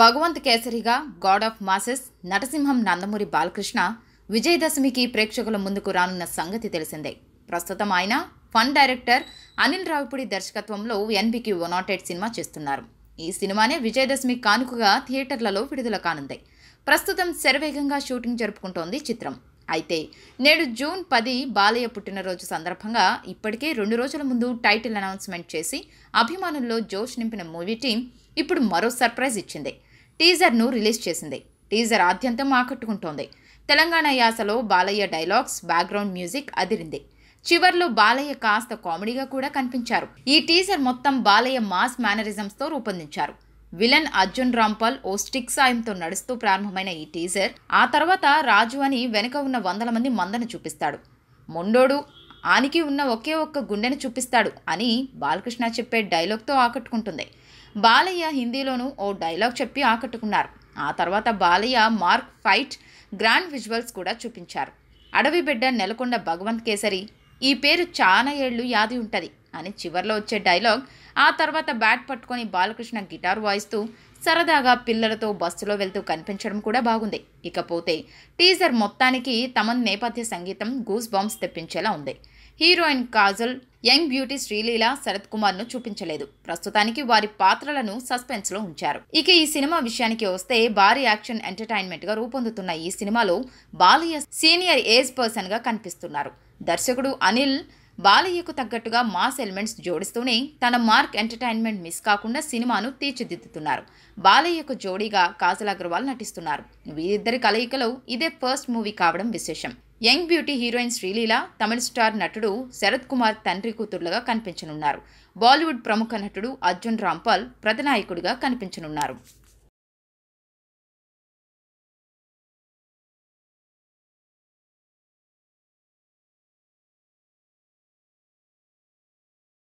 భగవంత్ కేసరిగా god of masses నటసింహం నందమూరి బాలకృష్ణ విజయదశమికి ప్రేక్షకుల ముందుకు రానున్న సంగతి తెలిసిందే ప్రస్తుతం ఆయన ఫన్ డైరెక్టర్ అనిల్ రావిపూడి దర్శకత్వంలో ఎన్బికి ఒనాటెడ్ సినిమా చేస్తున్నారు ఈ సినిమానే విజయదశమి కానుకగా థియేటర్లలో విడుదల కానుంది ప్రస్తుతం శరవేగంగా షూటింగ్ జరుపుకుంటోంది చిత్రం అయితే నేడు జూన్ పది బాలయ్య పుట్టినరోజు సందర్భంగా ఇప్పటికే రెండు రోజుల ముందు టైటిల్ అనౌన్స్మెంట్ చేసి అభిమానుల్లో జోష్ నింపిన మూవీ టీం ఇప్పుడు మరో సర్ప్రైజ్ ఇచ్చింది టీజర్ను రిలీజ్ చేసింది టీజర్ ఆద్యంతం ఆకట్టుకుంటోంది తెలంగాణ యాసలో బాలయ్య డైలాగ్స్ బ్యాక్గ్రౌండ్ మ్యూజిక్ అదిరింది చివర్లో బాలయ్య కాస్త కామెడీగా కూడా కనిపించారు ఈ టీజర్ మొత్తం బాలయ్య మాస్ మేనరిజమ్స్తో రూపొందించారు విలన్ అర్జున్ రాంపాల్ ఓ స్టిక్ సాయంతో నడుస్తూ ప్రారంభమైన ఈ టీజర్ ఆ తర్వాత రాజు అని వెనుక ఉన్న వందల మంది మందను చూపిస్తాడు మొండోడు ఆనికి ఉన్న ఒకే ఒక్క గుండెను చూపిస్తాడు అని బాలకృష్ణ చెప్పే డైలాగ్తో ఆకట్టుకుంటుంది బాలయ్య హిందీలోనూ ఓ డైలాగ్ చెప్పి ఆకట్టుకున్నారు ఆ తర్వాత Balayya mark fight grand visuals కూడా చూపించారు అడవి బిడ్డ నెలకొండ భగవంత్ కేసరి ఈ పేరు చాలా ఏళ్ళు యాది ఉంటుంది అని చివరిలో వచ్చే డైలాగ్ ఆ తర్వాత బ్యాట్ పట్టుకొని బాలకృష్ణ గిటార్ వాయిస్తూ సరదాగా పిల్లలతో బస్సులో వెళ్తూ కనిపించడం కూడా బాగుంది ఇకపోతే టీజర్ మొత్తానికి తమన్ నేపథ్య సంగీతం గూస్ బాంబ్స్ తెప్పించేలా ఉంది heroine Kajal young beauty Sreeleela Sarath ను చూపించలేదు ప్రస్తుతానికి వారి పాత్రలను సస్పెన్స్లో ఉంచారు ఇక ఈ సినిమా విషయానికి వస్తే భారీ యాక్షన్ ఎంటర్టైన్మెంట్గా రూపొందుతున్న ఈ సినిమాలో బాలయ్య సీనియర్ ఏజ్ పర్సన్ గా కనిపిస్తున్నారు దర్శకుడు అనిల్ బాలయ్యకు తగ్గట్టుగా మాస్ ఎలిమెంట్స్ జోడిస్తూనే తన మార్క్ ఎంటర్టైన్మెంట్ మిస్ కాకుండా సినిమాను తీర్చిదిద్దుతున్నారు బాలయ్యకు జోడీగా కాజల్ అగర్వాల్ నటిస్తున్నారు వీరిద్దరి కలయికలో ఇదే ఫస్ట్ మూవీ కావడం విశేషం young beauty heroine Sreeleela Tamil star నటుడు శరత్ కుమార్ తండ్రి కూతుర్లుగా కనిపించనున్నారు బాలీవుడ్ ప్రముఖ నటుడు అర్జున్ రాంపాల్ ప్రతినాయకుడిగా కనిపించనున్నారు